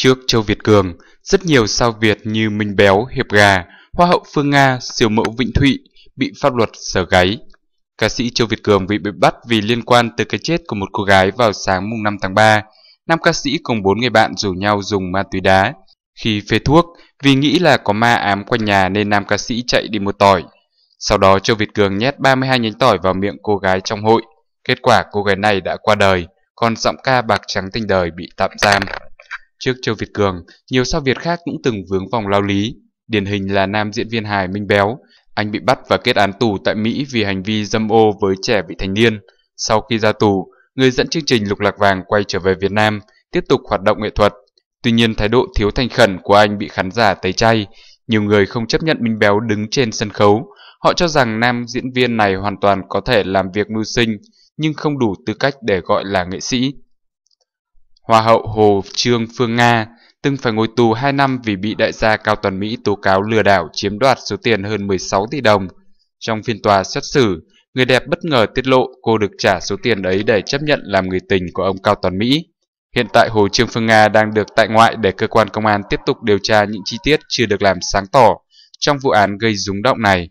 Trước Châu Việt Cường, rất nhiều sao Việt như Minh Béo, Hiệp Gà, Hoa hậu Phương Nga, Siêu mẫu Vĩnh Thụy bị pháp luật sở gáy. Ca sĩ Châu Việt Cường bị bị bắt vì liên quan tới cái chết của một cô gái vào sáng mùng 5 tháng 3. Nam ca sĩ cùng bốn người bạn rủ nhau dùng ma túy đá. Khi phê thuốc, vì nghĩ là có ma ám quanh nhà nên nam ca sĩ chạy đi mua tỏi. Sau đó Châu Việt Cường nhét 32 nhánh tỏi vào miệng cô gái trong hội. Kết quả cô gái này đã qua đời, còn giọng ca bạc trắng tinh đời bị tạm giam. Trước Châu Việt Cường, nhiều sao Việt khác cũng từng vướng vòng lao lý. Điển hình là nam diễn viên hài Minh Béo. Anh bị bắt và kết án tù tại Mỹ vì hành vi dâm ô với trẻ vị thành niên. Sau khi ra tù, người dẫn chương trình Lục Lạc Vàng quay trở về Việt Nam, tiếp tục hoạt động nghệ thuật. Tuy nhiên thái độ thiếu thành khẩn của anh bị khán giả tẩy chay. Nhiều người không chấp nhận Minh Béo đứng trên sân khấu. Họ cho rằng nam diễn viên này hoàn toàn có thể làm việc mưu sinh, nhưng không đủ tư cách để gọi là nghệ sĩ. Hoa hậu Hồ Trương Phương Nga từng phải ngồi tù 2 năm vì bị đại gia Cao Toàn Mỹ tố cáo lừa đảo chiếm đoạt số tiền hơn 16 tỷ đồng. Trong phiên tòa xét xử, người đẹp bất ngờ tiết lộ cô được trả số tiền ấy để chấp nhận làm người tình của ông Cao Toàn Mỹ. Hiện tại Hồ Trương Phương Nga đang được tại ngoại để cơ quan công an tiếp tục điều tra những chi tiết chưa được làm sáng tỏ trong vụ án gây rúng động này.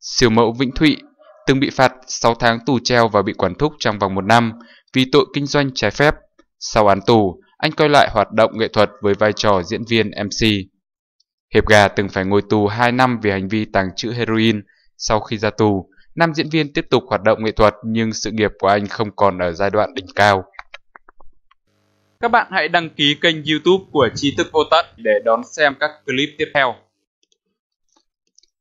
Siêu mẫu Vĩnh Thụy từng bị phạt 6 tháng tù treo và bị quản thúc trong vòng một năm vì tội kinh doanh trái phép. Sau án tù, anh coi lại hoạt động nghệ thuật với vai trò diễn viên MC. Hiệp Gà từng phải ngồi tù 2 năm vì hành vi tàng trữ heroin. Sau khi ra tù, nam diễn viên tiếp tục hoạt động nghệ thuật nhưng sự nghiệp của anh không còn ở giai đoạn đỉnh cao. Các bạn hãy đăng ký kênh youtube của Tri thức Vô Tận để đón xem các clip tiếp theo.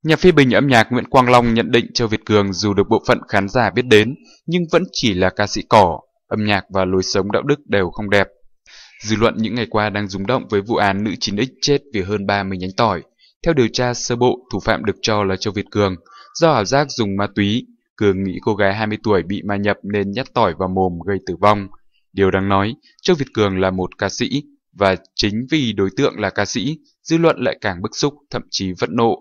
Nhà phê bình âm nhạc Nguyễn Quang Long nhận định Châu Việt Cường dù được bộ phận khán giả biết đến nhưng vẫn chỉ là ca sĩ cỏ, âm nhạc và lối sống đạo đức đều không đẹp. Dư luận những ngày qua đang rúng động với vụ án nữ 9X chết vì hơn 30 nhánh tỏi. Theo điều tra sơ bộ, thủ phạm được cho là Châu Việt Cường. Do ảo giác dùng ma túy, Cường nghĩ cô gái 20 tuổi bị ma nhập nên nhát tỏi vào mồm gây tử vong. Điều đáng nói, Châu Việt Cường là một ca sĩ, và chính vì đối tượng là ca sĩ, dư luận lại càng bức xúc, thậm chí vẫn nộ.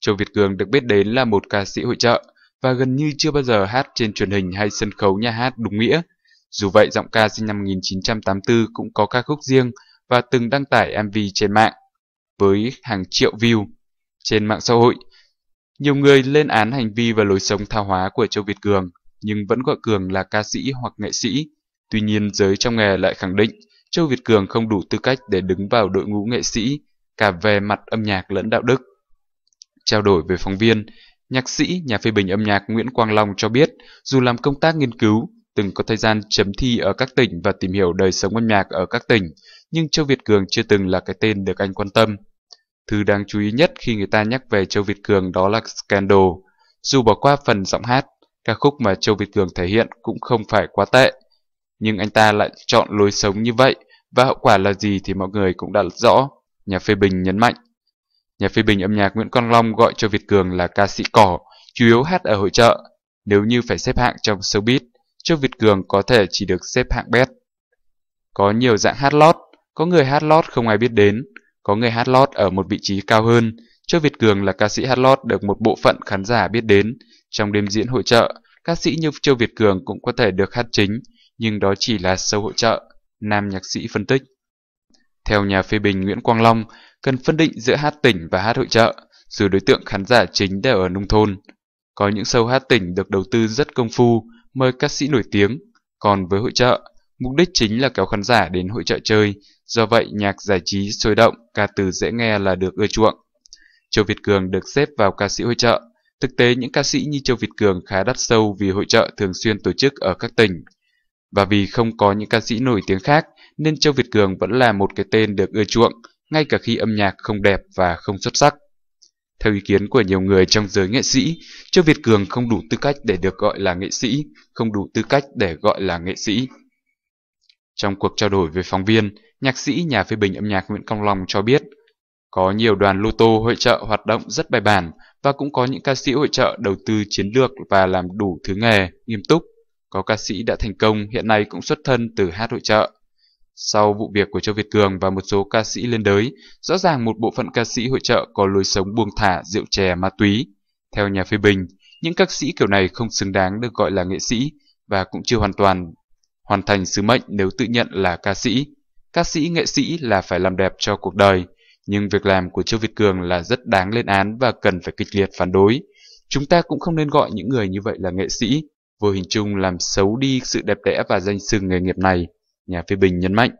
Châu Việt Cường được biết đến là một ca sĩ hội trợ, và gần như chưa bao giờ hát trên truyền hình hay sân khấu nhà hát đúng nghĩa, dù vậy, giọng ca sinh năm 1984 cũng có ca khúc riêng và từng đăng tải MV trên mạng với hàng triệu view trên mạng xã hội. Nhiều người lên án hành vi và lối sống thao hóa của Châu Việt Cường, nhưng vẫn gọi Cường là ca sĩ hoặc nghệ sĩ. Tuy nhiên, giới trong nghề lại khẳng định Châu Việt Cường không đủ tư cách để đứng vào đội ngũ nghệ sĩ, cả về mặt âm nhạc lẫn đạo đức. Trao đổi với phóng viên, nhạc sĩ, nhà phê bình âm nhạc Nguyễn Quang Long cho biết, dù làm công tác nghiên cứu, từng có thời gian chấm thi ở các tỉnh và tìm hiểu đời sống âm nhạc ở các tỉnh, nhưng Châu Việt Cường chưa từng là cái tên được anh quan tâm. Thứ đáng chú ý nhất khi người ta nhắc về Châu Việt Cường đó là Scandal. Dù bỏ qua phần giọng hát, ca khúc mà Châu Việt Cường thể hiện cũng không phải quá tệ. Nhưng anh ta lại chọn lối sống như vậy và hậu quả là gì thì mọi người cũng đã rõ, nhà phê bình nhấn mạnh. Nhà phê bình âm nhạc Nguyễn Quang Long gọi Châu Việt Cường là ca sĩ cỏ, chủ yếu hát ở hội chợ. Nếu như phải xếp hạng trong showbiz, Trước Việt Cường có thể chỉ được xếp hạng bét. Có nhiều dạng hát lót, có người hát lót không ai biết đến, có người hát lót ở một vị trí cao hơn. Trước Việt Cường là ca sĩ hát lót được một bộ phận khán giả biết đến. Trong đêm diễn hội trợ, ca sĩ như Châu Việt Cường cũng có thể được hát chính, nhưng đó chỉ là sâu hội trợ, nam nhạc sĩ phân tích. Theo nhà phê bình Nguyễn Quang Long, cần phân định giữa hát tỉnh và hát hội trợ, dù đối tượng khán giả chính đều ở nông thôn. Có những sâu hát tỉnh được đầu tư rất công phu, mời ca sĩ nổi tiếng. Còn với hội trợ, mục đích chính là kéo khán giả đến hội trợ chơi, do vậy nhạc giải trí sôi động, ca từ dễ nghe là được ưa chuộng. Châu Việt Cường được xếp vào ca sĩ hội trợ. Thực tế những ca sĩ như Châu Việt Cường khá đắt sâu vì hội trợ thường xuyên tổ chức ở các tỉnh. Và vì không có những ca sĩ nổi tiếng khác nên Châu Việt Cường vẫn là một cái tên được ưa chuộng ngay cả khi âm nhạc không đẹp và không xuất sắc. Theo ý kiến của nhiều người trong giới nghệ sĩ, Châu Việt Cường không đủ tư cách để được gọi là nghệ sĩ, không đủ tư cách để gọi là nghệ sĩ. Trong cuộc trao đổi với phóng viên, nhạc sĩ nhà phê bình âm nhạc Nguyễn Công Long cho biết, có nhiều đoàn lô tô hội trợ hoạt động rất bài bản và cũng có những ca sĩ hội trợ đầu tư chiến lược và làm đủ thứ nghề, nghiêm túc. Có ca sĩ đã thành công hiện nay cũng xuất thân từ hát hội trợ. Sau vụ việc của Châu Việt Cường và một số ca sĩ liên đới, rõ ràng một bộ phận ca sĩ hội trợ có lối sống buông thả rượu chè ma túy. Theo nhà phê bình, những ca sĩ kiểu này không xứng đáng được gọi là nghệ sĩ và cũng chưa hoàn toàn hoàn thành sứ mệnh nếu tự nhận là ca sĩ. Ca sĩ nghệ sĩ là phải làm đẹp cho cuộc đời, nhưng việc làm của Châu Việt Cường là rất đáng lên án và cần phải kịch liệt phản đối. Chúng ta cũng không nên gọi những người như vậy là nghệ sĩ, vô hình chung làm xấu đi sự đẹp đẽ và danh sưng nghề nghiệp này. Nhà phê bình nhấn mạnh.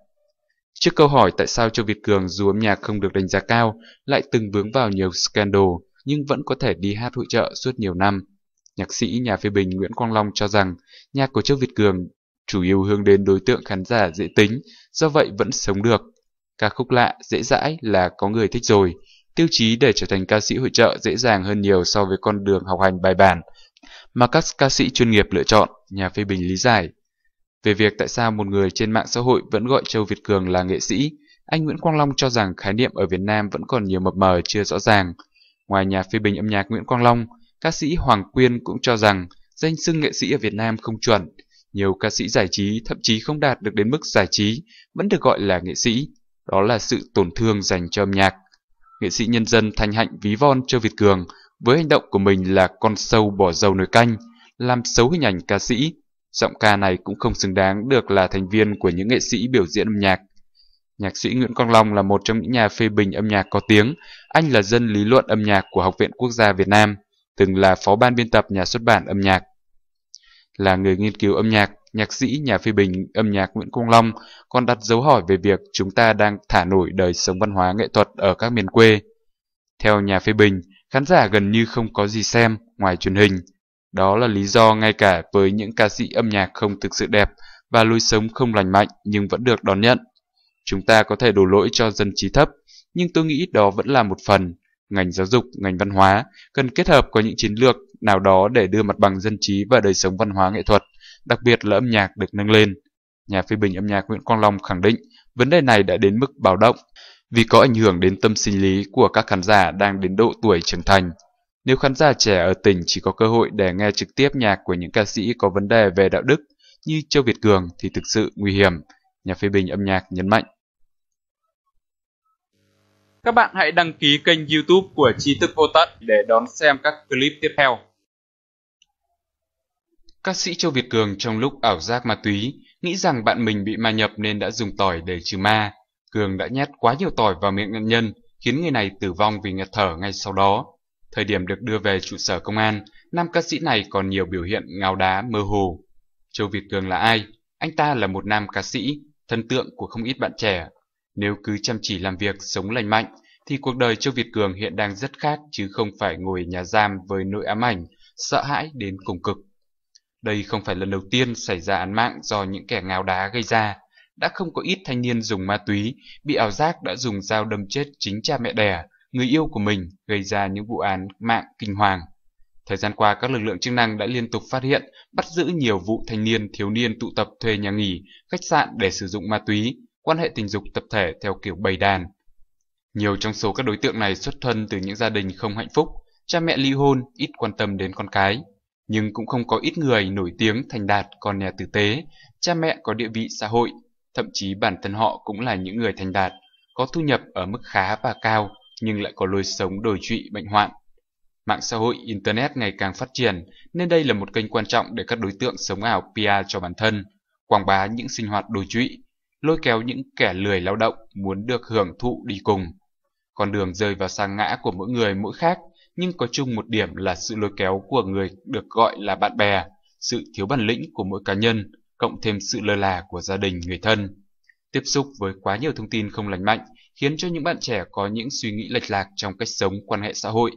Trước câu hỏi tại sao Châu Việt Cường dù âm nhạc không được đánh giá cao, lại từng vướng vào nhiều scandal nhưng vẫn có thể đi hát hội trợ suốt nhiều năm, nhạc sĩ nhà phê bình Nguyễn Quang Long cho rằng nhạc của Châu Việt Cường chủ yếu hướng đến đối tượng khán giả dễ tính, do vậy vẫn sống được. Ca khúc lạ, dễ dãi là có người thích rồi, tiêu chí để trở thành ca sĩ hội trợ dễ dàng hơn nhiều so với con đường học hành bài bản mà các ca sĩ chuyên nghiệp lựa chọn, nhà phê bình lý giải. Về việc tại sao một người trên mạng xã hội vẫn gọi Châu Việt Cường là nghệ sĩ, anh Nguyễn Quang Long cho rằng khái niệm ở Việt Nam vẫn còn nhiều mập mờ chưa rõ ràng. Ngoài nhà phê bình âm nhạc Nguyễn Quang Long, ca sĩ Hoàng Quyên cũng cho rằng danh xưng nghệ sĩ ở Việt Nam không chuẩn. Nhiều ca sĩ giải trí thậm chí không đạt được đến mức giải trí vẫn được gọi là nghệ sĩ. Đó là sự tổn thương dành cho âm nhạc. Nghệ sĩ nhân dân Thanh Hạnh ví von Châu Việt Cường với hành động của mình là con sâu bỏ dầu nồi canh, làm xấu hình ảnh ca sĩ, Giọng ca này cũng không xứng đáng được là thành viên của những nghệ sĩ biểu diễn âm nhạc. Nhạc sĩ Nguyễn Quang Long là một trong những nhà phê bình âm nhạc có tiếng. Anh là dân lý luận âm nhạc của Học viện Quốc gia Việt Nam, từng là phó ban biên tập nhà xuất bản âm nhạc. Là người nghiên cứu âm nhạc, nhạc sĩ nhà phê bình âm nhạc Nguyễn Quang Long còn đặt dấu hỏi về việc chúng ta đang thả nổi đời sống văn hóa nghệ thuật ở các miền quê. Theo nhà phê bình, khán giả gần như không có gì xem ngoài truyền hình. Đó là lý do ngay cả với những ca sĩ âm nhạc không thực sự đẹp và lối sống không lành mạnh nhưng vẫn được đón nhận. Chúng ta có thể đổ lỗi cho dân trí thấp, nhưng tôi nghĩ đó vẫn là một phần. Ngành giáo dục, ngành văn hóa cần kết hợp có những chiến lược nào đó để đưa mặt bằng dân trí và đời sống văn hóa nghệ thuật, đặc biệt là âm nhạc được nâng lên. Nhà phê bình âm nhạc Nguyễn Quang Long khẳng định vấn đề này đã đến mức báo động vì có ảnh hưởng đến tâm sinh lý của các khán giả đang đến độ tuổi trưởng thành. Nếu khán giả trẻ ở tỉnh chỉ có cơ hội để nghe trực tiếp nhạc của những ca sĩ có vấn đề về đạo đức như Châu Việt Cường thì thực sự nguy hiểm, nhà phê bình âm nhạc nhấn mạnh. Các bạn hãy đăng ký kênh youtube của Tri thức vô tận để đón xem các clip tiếp theo. Ca sĩ Châu Việt Cường trong lúc ảo giác ma túy, nghĩ rằng bạn mình bị ma nhập nên đã dùng tỏi để trừ ma. Cường đã nhét quá nhiều tỏi vào miệng nạn nhân, khiến người này tử vong vì nghẹt thở ngay sau đó. Thời điểm được đưa về trụ sở công an, nam ca sĩ này còn nhiều biểu hiện ngào đá mơ hồ. Châu Việt Cường là ai? Anh ta là một nam ca sĩ, thần tượng của không ít bạn trẻ. Nếu cứ chăm chỉ làm việc, sống lành mạnh, thì cuộc đời Châu Việt Cường hiện đang rất khác chứ không phải ngồi nhà giam với nỗi ám ảnh, sợ hãi đến cùng cực. Đây không phải lần đầu tiên xảy ra án mạng do những kẻ ngào đá gây ra. Đã không có ít thanh niên dùng ma túy, bị ảo giác đã dùng dao đâm chết chính cha mẹ đẻ, người yêu của mình gây ra những vụ án mạng kinh hoàng. Thời gian qua, các lực lượng chức năng đã liên tục phát hiện, bắt giữ nhiều vụ thanh niên, thiếu niên tụ tập thuê nhà nghỉ, khách sạn để sử dụng ma túy, quan hệ tình dục tập thể theo kiểu bầy đàn. Nhiều trong số các đối tượng này xuất thân từ những gia đình không hạnh phúc, cha mẹ ly hôn, ít quan tâm đến con cái. Nhưng cũng không có ít người nổi tiếng thành đạt con nhà tử tế, cha mẹ có địa vị xã hội, thậm chí bản thân họ cũng là những người thành đạt, có thu nhập ở mức khá và cao, nhưng lại có lối sống đổi trụy bệnh hoạn. Mạng xã hội Internet ngày càng phát triển nên đây là một kênh quan trọng để các đối tượng sống ảo PR cho bản thân, quảng bá những sinh hoạt đổi trụy, lôi kéo những kẻ lười lao động muốn được hưởng thụ đi cùng. Con đường rơi vào sang ngã của mỗi người mỗi khác, nhưng có chung một điểm là sự lôi kéo của người được gọi là bạn bè, sự thiếu bản lĩnh của mỗi cá nhân, cộng thêm sự lơ là của gia đình, người thân. Tiếp xúc với quá nhiều thông tin không lành mạnh khiến cho những bạn trẻ có những suy nghĩ lệch lạc trong cách sống quan hệ xã hội.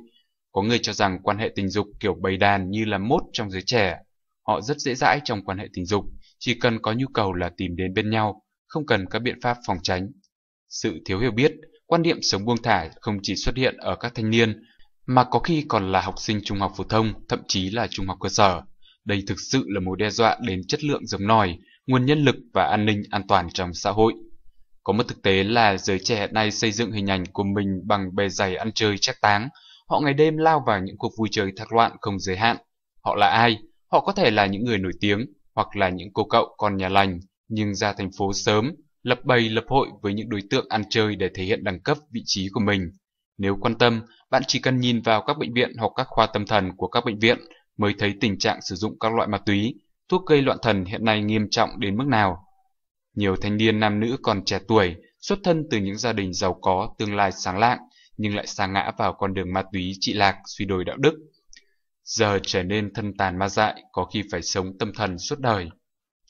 Có người cho rằng quan hệ tình dục kiểu bầy đàn như là mốt trong giới trẻ. Họ rất dễ dãi trong quan hệ tình dục, chỉ cần có nhu cầu là tìm đến bên nhau, không cần các biện pháp phòng tránh. Sự thiếu hiểu biết, quan niệm sống buông thả không chỉ xuất hiện ở các thanh niên, mà có khi còn là học sinh trung học phổ thông, thậm chí là trung học cơ sở. Đây thực sự là mối đe dọa đến chất lượng giống nòi, nguồn nhân lực và an ninh an toàn trong xã hội. Có một thực tế là giới trẻ hiện nay xây dựng hình ảnh của mình bằng bề dày ăn chơi chắc táng. Họ ngày đêm lao vào những cuộc vui chơi thác loạn không giới hạn. Họ là ai? Họ có thể là những người nổi tiếng hoặc là những cô cậu còn nhà lành, nhưng ra thành phố sớm, lập bầy lập hội với những đối tượng ăn chơi để thể hiện đẳng cấp vị trí của mình. Nếu quan tâm, bạn chỉ cần nhìn vào các bệnh viện hoặc các khoa tâm thần của các bệnh viện mới thấy tình trạng sử dụng các loại ma túy, thuốc gây loạn thần hiện nay nghiêm trọng đến mức nào. Nhiều thanh niên nam nữ còn trẻ tuổi, xuất thân từ những gia đình giàu có, tương lai sáng lạng, nhưng lại sa ngã vào con đường ma túy trị lạc, suy đồi đạo đức. Giờ trở nên thân tàn ma dại, có khi phải sống tâm thần suốt đời.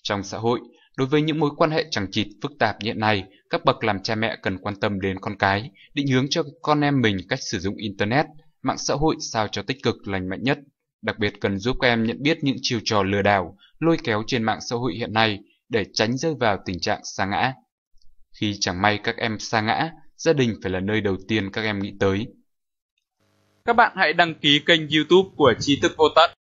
Trong xã hội, đối với những mối quan hệ chẳng chịt phức tạp như hiện nay, các bậc làm cha mẹ cần quan tâm đến con cái, định hướng cho con em mình cách sử dụng Internet, mạng xã hội sao cho tích cực lành mạnh nhất. Đặc biệt cần giúp các em nhận biết những chiêu trò lừa đảo, lôi kéo trên mạng xã hội hiện nay, để tránh rơi vào tình trạng xa ngã. Khi chẳng may các em xa ngã, gia đình phải là nơi đầu tiên các em nghĩ tới. Các bạn hãy đăng ký kênh youtube của Tri thức Vô Tận